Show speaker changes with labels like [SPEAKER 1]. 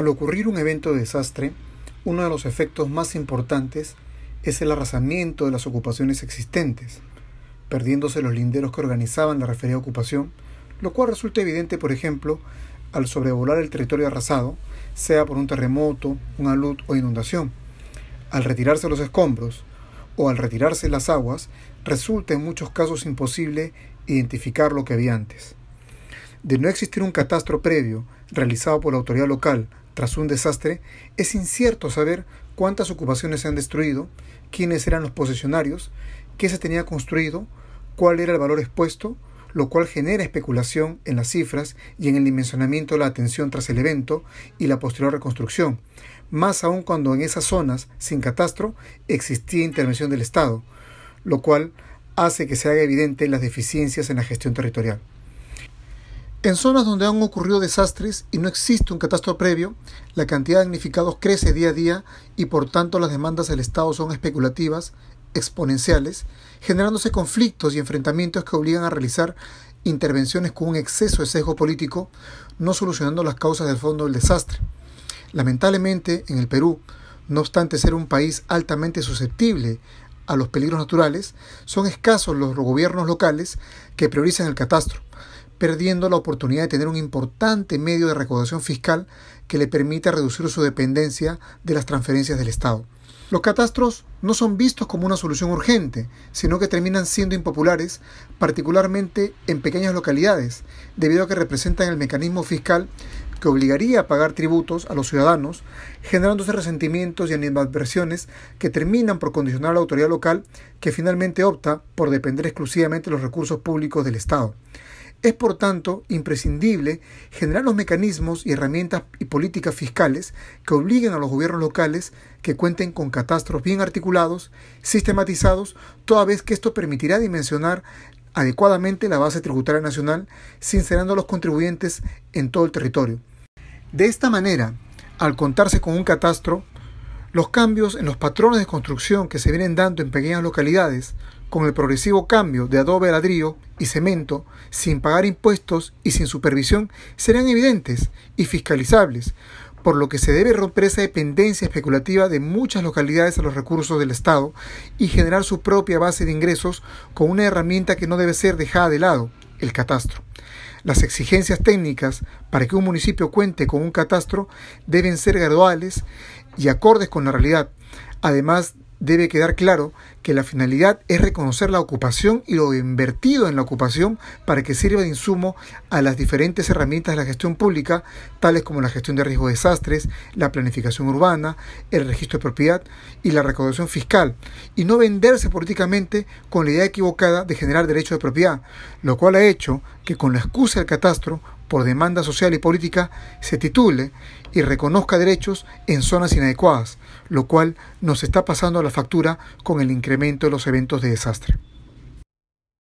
[SPEAKER 1] Al ocurrir un evento de desastre, uno de los efectos más importantes es el arrasamiento de las ocupaciones existentes, perdiéndose los linderos que organizaban la referida ocupación, lo cual resulta evidente, por ejemplo, al sobrevolar el territorio arrasado, sea por un terremoto, una alud o inundación. Al retirarse los escombros o al retirarse las aguas, resulta en muchos casos imposible identificar lo que había antes. De no existir un catastro previo realizado por la autoridad local tras un desastre, es incierto saber cuántas ocupaciones se han destruido, quiénes eran los posesionarios, qué se tenía construido, cuál era el valor expuesto, lo cual genera especulación en las cifras y en el dimensionamiento de la atención tras el evento y la posterior reconstrucción, más aún cuando en esas zonas sin catastro existía intervención del Estado, lo cual hace que se haga evidente las deficiencias en la gestión territorial. En zonas donde han ocurrido desastres y no existe un catastro previo, la cantidad de damnificados crece día a día y por tanto las demandas del Estado son especulativas, exponenciales, generándose conflictos y enfrentamientos que obligan a realizar intervenciones con un exceso de sesgo político, no solucionando las causas del fondo del desastre. Lamentablemente, en el Perú, no obstante ser un país altamente susceptible a los peligros naturales, son escasos los gobiernos locales que priorizan el catastro perdiendo la oportunidad de tener un importante medio de recaudación fiscal que le permita reducir su dependencia de las transferencias del Estado. Los catastros no son vistos como una solución urgente, sino que terminan siendo impopulares, particularmente en pequeñas localidades, debido a que representan el mecanismo fiscal que obligaría a pagar tributos a los ciudadanos, generándose resentimientos y animadversiones que terminan por condicionar a la autoridad local que finalmente opta por depender exclusivamente de los recursos públicos del Estado. Es por tanto imprescindible generar los mecanismos y herramientas y políticas fiscales que obliguen a los gobiernos locales que cuenten con catastros bien articulados, sistematizados, toda vez que esto permitirá dimensionar adecuadamente la base tributaria nacional, sincerando a los contribuyentes en todo el territorio. De esta manera, al contarse con un catastro, los cambios en los patrones de construcción que se vienen dando en pequeñas localidades, con el progresivo cambio de adobe ladrillo y cemento, sin pagar impuestos y sin supervisión, serán evidentes y fiscalizables, por lo que se debe romper esa dependencia especulativa de muchas localidades a los recursos del Estado y generar su propia base de ingresos con una herramienta que no debe ser dejada de lado, el catastro. Las exigencias técnicas para que un municipio cuente con un catastro deben ser graduales y acordes con la realidad. Además, debe quedar claro que la finalidad es reconocer la ocupación y lo invertido en la ocupación para que sirva de insumo a las diferentes herramientas de la gestión pública, tales como la gestión de riesgo de desastres, la planificación urbana, el registro de propiedad y la recaudación fiscal, y no venderse políticamente con la idea equivocada de generar derecho de propiedad, lo cual ha hecho que con la excusa del catastro por demanda social y política se titule y reconozca derechos en zonas inadecuadas, lo cual nos está pasando a la factura con el incremento incremento de los eventos de desastre.